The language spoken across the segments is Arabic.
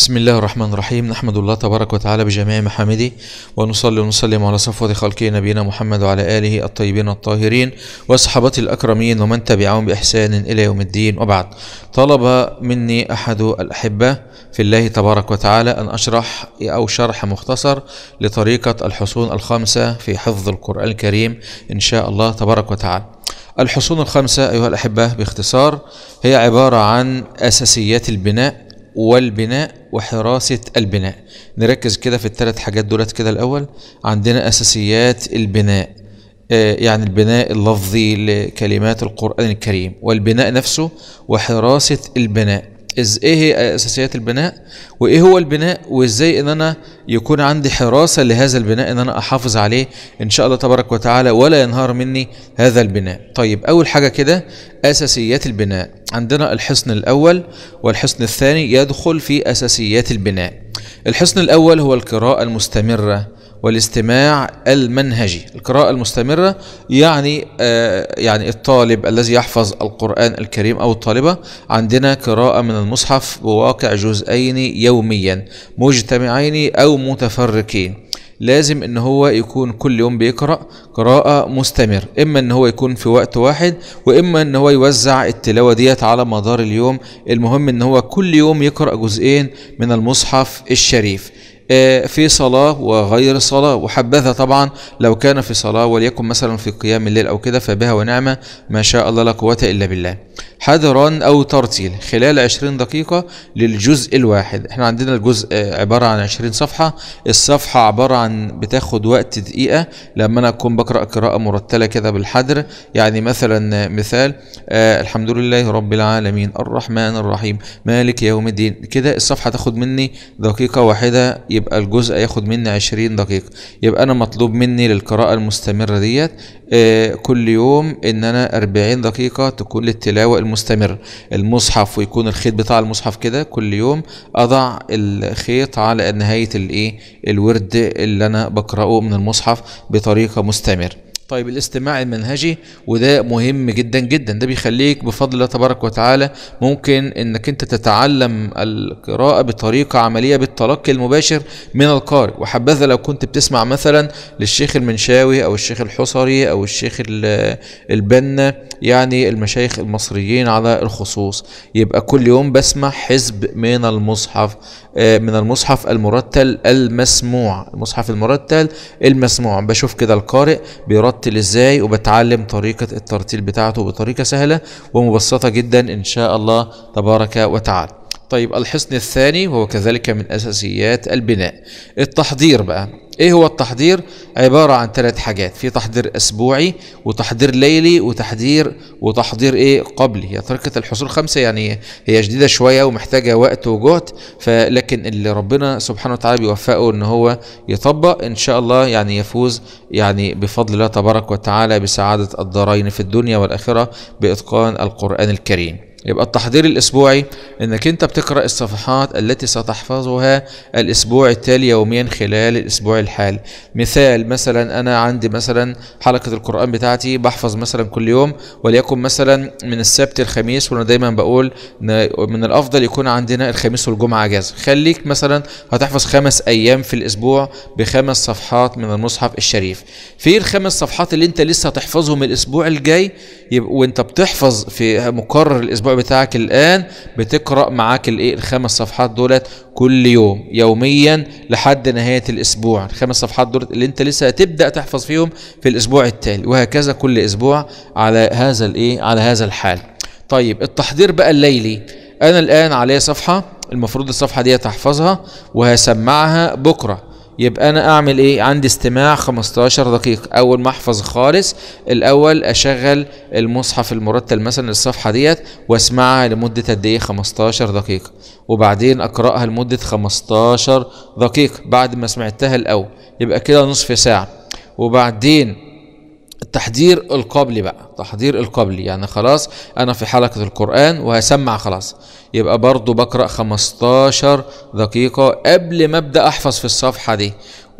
بسم الله الرحمن الرحيم نحمد الله تبارك وتعالى بجميع محامده ونصلي ونسلم على صفوة خلقه نبينا محمد وعلى آله الطيبين الطاهرين وصحابته الأكرمين ومن تبعهم بإحسان إلى يوم الدين وبعد طلب مني أحد الأحبة في الله تبارك وتعالى أن أشرح أو شرح مختصر لطريقة الحصون الخمسة في حفظ القرآن الكريم إن شاء الله تبارك وتعالى الحصون الخمسة أيها الأحبة باختصار هي عبارة عن أساسيات البناء والبناء وحراسة البناء نركز كده في الثلاث حاجات دولت كده الأول عندنا أساسيات البناء آه، يعني البناء اللفظي لكلمات القرآن الكريم والبناء نفسه وحراسة البناء إز إيه هي أساسيات البناء وإيه هو البناء وإزاي إن أنا يكون عندي حراسة لهذا البناء إن أنا أحافظ عليه إن شاء الله تبارك وتعالى ولا ينهار مني هذا البناء طيب أول حاجة كده أساسيات البناء عندنا الحصن الأول والحصن الثاني يدخل في أساسيات البناء الحصن الأول هو القراءة المستمرة والاستماع المنهجي القراءة المستمرة يعني آه يعني الطالب الذي يحفظ القرآن الكريم أو الطالبة عندنا قراءة من المصحف بواقع جزئين يوميا مجتمعين أو متفرقين لازم ان هو يكون كل يوم بيقرا قراءه مستمر اما ان هو يكون في وقت واحد واما ان هو يوزع التلاوه ديت على مدار اليوم المهم ان هو كل يوم يقرا جزئين من المصحف الشريف في صلاة وغير صلاة وحبذا طبعا لو كان في صلاة وليكن مثلا في قيام الليل أو كده فبها ونعمة ما شاء الله لا قوة إلا بالله حذرا أو ترتيل خلال 20 دقيقة للجزء الواحد احنا عندنا الجزء آه، عبارة عن 20 صفحة الصفحة عبارة عن بتاخد وقت دقيقة لما أنا أكون بقرأ قراءة مرتلة كده بالحذر يعني مثلا مثال آه الحمد لله رب العالمين الرحمن الرحيم مالك يوم الدين كده الصفحة تاخد مني دقيقة واحدة يبقى الجزء ياخد مني 20 دقيقة يبقى أنا مطلوب مني للقراءة المستمرة ديت آه كل يوم إن أنا 40 دقيقة تكون للتلاوة مستمر المصحف ويكون الخيط بتاع المصحف كده كل يوم اضع الخيط على نهايه الايه الورد اللي انا بقراه من المصحف بطريقه مستمره طيب الاستماع المنهجي وده مهم جدا جدا ده بيخليك بفضل الله تبارك وتعالى ممكن انك انت تتعلم القراءة بطريقة عملية بالتلقي المباشر من القارئ وحبذا لو كنت بتسمع مثلا للشيخ المنشاوي او الشيخ الحصري او الشيخ البنا يعني المشايخ المصريين على الخصوص يبقى كل يوم بسمع حزب من المصحف آه، من المصحف المرتل المسموع المصحف المرتل المسموع بشوف كده القارئ بيرتل برتل ازاي وبتعلم طريقة الترتيل بتاعته بطريقة سهلة ومبسطة جدا ان شاء الله تبارك وتعالى طيب الحصن الثاني وهو كذلك من أساسيات البناء التحضير بقى ايه هو التحضير عبارة عن ثلاث حاجات في تحضير أسبوعي وتحضير ليلي وتحضير وتحضير ايه قبلي هي تركة الحصول خمسة يعني هي جديدة شوية ومحتاجة وقت وجهد فلكن اللي ربنا سبحانه وتعالى بيوفقه ان هو يطبق ان شاء الله يعني يفوز يعني بفضل الله تبارك وتعالى بسعادة الدارين في الدنيا والآخرة بإتقان القرآن الكريم يبقى التحضير الأسبوعي إنك أنت بتقرأ الصفحات التي ستحفظها الأسبوع التالي يوميا خلال الأسبوع الحالي مثال مثلا أنا عندي مثلا حلقة القرآن بتاعتي بحفظ مثلا كل يوم وليكن مثلا من السبت الخميس وأنا دايما بقول من الأفضل يكون عندنا الخميس والجمعة أجازة خليك مثلا هتحفظ خمس أيام في الأسبوع بخمس صفحات من المصحف الشريف في الخمس صفحات اللي أنت لسه هتحفظهم الأسبوع الجاي وأنت بتحفظ في مقرر الأسبوع الاسبوع بتاعك الآن بتقرأ معاك الإيه الخمس صفحات دولت كل يوم يوميا لحد نهاية الأسبوع الخمس صفحات دولت اللي أنت لسه هتبدأ تحفظ فيهم في الأسبوع التالي وهكذا كل أسبوع على هذا الإيه على هذا الحال طيب التحضير بقى الليلي أنا الآن عليا صفحة المفروض الصفحة دي تحفظها وهسمعها بكرة يبقى انا اعمل ايه عندي استماع 15 دقيقة اول ما احفظ خالص الاول اشغل المصحف المرتل مثلا الصفحة ديت واسمعها لمدة قد ايه 15 دقيقة وبعدين اقرأها لمدة 15 دقيقة بعد ما سمعتها الاول يبقى كده نصف ساعة وبعدين التحضير القبلي بقى تحضير القبلي يعني خلاص انا في حلقة القرآن وهسمع خلاص يبقى برضو بقرأ 15 دقيقة قبل ما ابدأ احفظ في الصفحة دي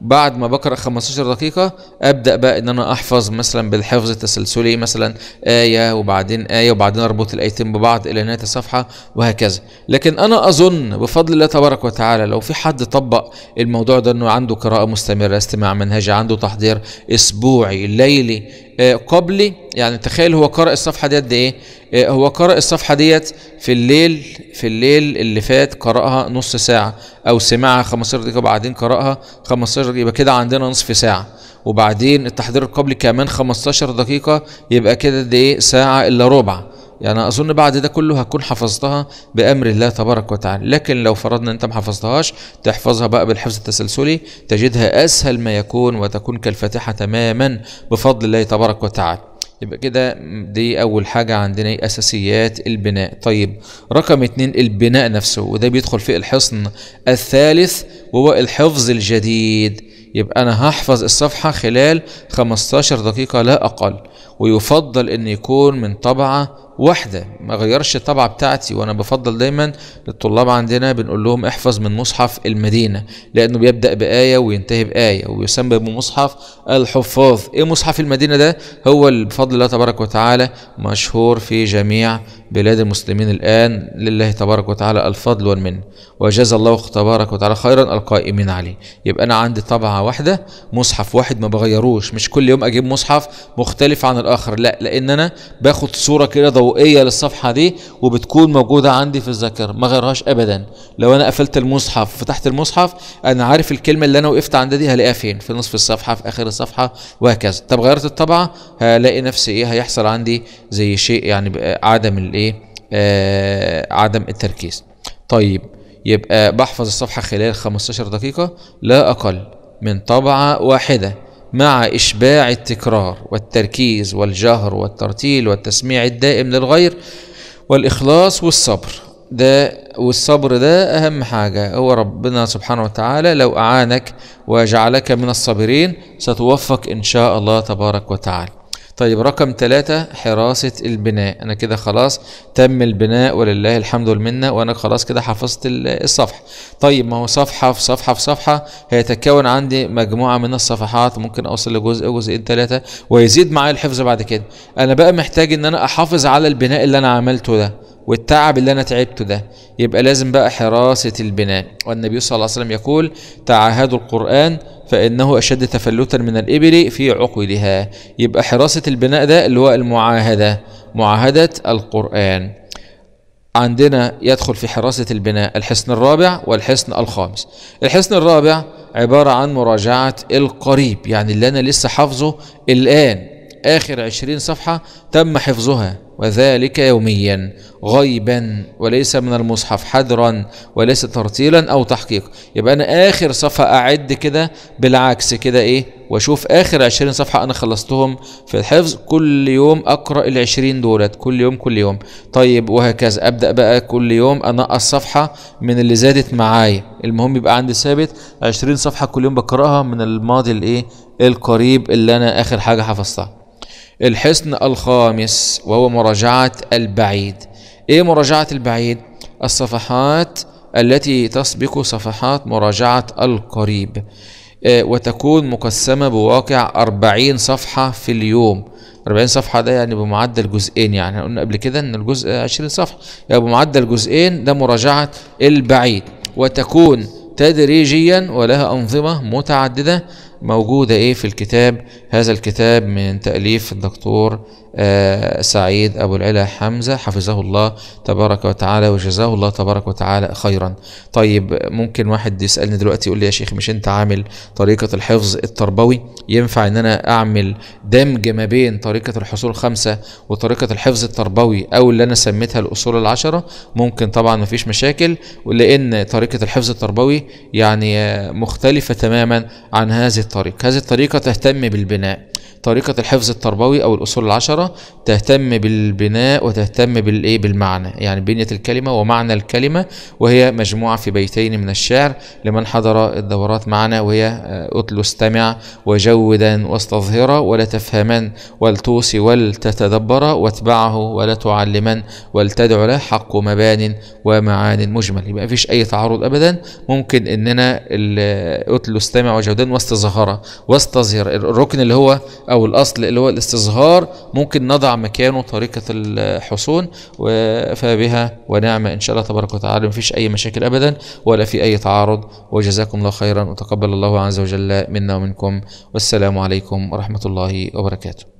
بعد ما بقرا 15 دقيقه ابدا بقى ان انا احفظ مثلا بالحفظ التسلسلي مثلا ايه وبعدين ايه وبعدين اربط الايتين ببعض الى نهايه الصفحه وهكذا لكن انا اظن بفضل الله تبارك وتعالى لو في حد طبق الموضوع ده انه عنده قراءه مستمره استماع منهجي عنده تحضير اسبوعي ليلي آه، قبل يعني تخيل هو قرأ الصفحة دي قد إيه؟ آه، هو قرأ الصفحة ديت في الليل في الليل اللي فات قرأها نص ساعة أو سمعها 15 دقيقة وبعدين قرأها 15 دقيقة يبقى كده عندنا نصف ساعة وبعدين التحضير القبلي كمان 15 دقيقة يبقى كده قد إيه؟ ساعة إلا ربع يعني اظن بعد ده كله هتكون حفظتها بامر الله تبارك وتعالى لكن لو فرضنا انت ما حفظتهاش تحفظها بقى بالحفظ التسلسلي تجدها اسهل ما يكون وتكون كالفاتحه تماما بفضل الله تبارك وتعالى يبقى كده دي أول حاجة عندنا إيه أساسيات البناء طيب رقم اتنين البناء نفسه وده بيدخل في الحصن الثالث وهو الحفظ الجديد يبقى أنا هحفظ الصفحة خلال 15 دقيقة لا أقل ويفضل إن يكون من طبعة واحدة ما غيرش الطبعة بتاعتي وأنا بفضل دايما للطلاب عندنا بنقول لهم احفظ من مصحف المدينة لأنه بيبدأ بآية وينتهي بآية ويسمى بمصحف الحفاظ إيه مصحف المدينة ده هو اللي بفضل الله تبارك وتعالى مشهور في جميع بلاد المسلمين الآن لله تبارك وتعالى الفضل والمن وجزى الله تبارك وتعالى خيرا القائمين عليه يبقى أنا عندي طبعة واحدة مصحف واحد ما بغيروش مش كل يوم أجيب مصحف مختلف عن الآخر لا لأن أنا باخد صورة كده ضوئية للصفحة دي وبتكون موجودة عندي في الذاكرة ما غيرهاش أبدا لو أنا قفلت المصحف وفتحت المصحف أنا عارف الكلمة اللي أنا وقفت عندها دي هلاقيها فين في نصف الصفحة في آخر الصفحة وهكذا طب غيرت الطبعة هلاقي نفسي إيه هيحصل عندي زي شيء يعني عدم ايه آه عدم التركيز طيب يبقى بحفظ الصفحة خلال 15 دقيقة لا أقل من طبعة واحدة مع إشباع التكرار والتركيز والجهر والترتيل والتسميع الدائم للغير والإخلاص والصبر ده والصبر ده أهم حاجة هو ربنا سبحانه وتعالى لو أعانك وجعلك من الصابرين ستوفق إن شاء الله تبارك وتعالى طيب رقم ثلاثة حراسة البناء أنا كده خلاص تم البناء ولله الحمد والمنة وأنا خلاص كده حفظت الصفحة طيب ما هو صفحة في صفحة في صفحة هيتكون عندي مجموعة من الصفحات ممكن أوصل لجزء جزئين ثلاثة ويزيد معايا الحفظ بعد كده أنا بقى محتاج إن أنا أحافظ على البناء اللي أنا عملته ده والتعب اللي انا تعبته ده يبقى لازم بقى حراسه البناء والنبي صلى الله عليه وسلم يقول تعاهدوا القران فإنه أشد تفلتا من الإبل في عقلها يبقى حراسة البناء ده اللي هو المعاهدة معاهدة القرآن عندنا يدخل في حراسة البناء الحصن الرابع والحصن الخامس الحصن الرابع عبارة عن مراجعة القريب يعني اللي أنا لسه حافظه الآن آخر عشرين صفحة تم حفظها وذلك يوميا غيبا وليس من المصحف حذرا وليس ترتيلا او تحقيق يبقى انا اخر صفحه اعد كده بالعكس كده ايه واشوف اخر 20 صفحه انا خلصتهم في الحفظ كل يوم اقرا ال 20 دولت كل يوم كل يوم طيب وهكذا ابدا بقى كل يوم انقص صفحه من اللي زادت معايا المهم يبقى عندي ثابت 20 صفحه كل يوم بقراها من الماضي الايه القريب اللي انا اخر حاجه حفظتها الحصن الخامس وهو مراجعة البعيد ايه مراجعة البعيد الصفحات التي تسبق صفحات مراجعة القريب إيه، وتكون مقسمة بواقع 40 صفحة في اليوم 40 صفحة ده يعني بمعدل جزئين يعني قلنا قبل كده ان الجزء 20 صفحة يعني بمعدل جزئين ده مراجعة البعيد وتكون تدريجيا ولها أنظمة متعددة موجودة ايه في الكتاب هذا الكتاب من تأليف الدكتور آه، سعيد أبو العلا حمزة حفظه الله تبارك وتعالى وجزاه الله تبارك وتعالى خيرا طيب ممكن واحد يسألني دلوقتي يقول لي يا شيخ مش انت عامل طريقة الحفظ التربوي ينفع ان انا اعمل دمج ما بين طريقة الحصول خمسة وطريقة الحفظ التربوي او اللي انا سميتها الاصول العشرة ممكن طبعا مفيش مشاكل ولأن طريقة الحفظ التربوي يعني آه، مختلفة تماما عن هذه الطريقة هذه الطريقة تهتم بالبناء طريقة الحفظ التربوي أو الأصول العشرة تهتم بالبناء وتهتم بالإيه بالمعنى يعني بنية الكلمة ومعنى الكلمة وهي مجموعة في بيتين من الشعر لمن حضر الدورات معنا وهي آه، أطل استمع وجودا واستظهرا ولا تفهما ولتوصي ولتتدبرا واتبعه ولا تعلما والتدع له حق مبان ومعان مجمل يبقى فيش أي تعارض أبدا ممكن إننا آه، أطل استمع وجودا واستظهرا المطهرة واستظهر الركن اللي هو أو الأصل اللي هو الاستظهار ممكن نضع مكانه طريقة الحصون فبها ونعم إن شاء الله تبارك وتعالى مفيش أي مشاكل أبدا ولا في أي تعارض وجزاكم الله خيرا وتقبل الله عز وجل منا ومنكم والسلام عليكم ورحمة الله وبركاته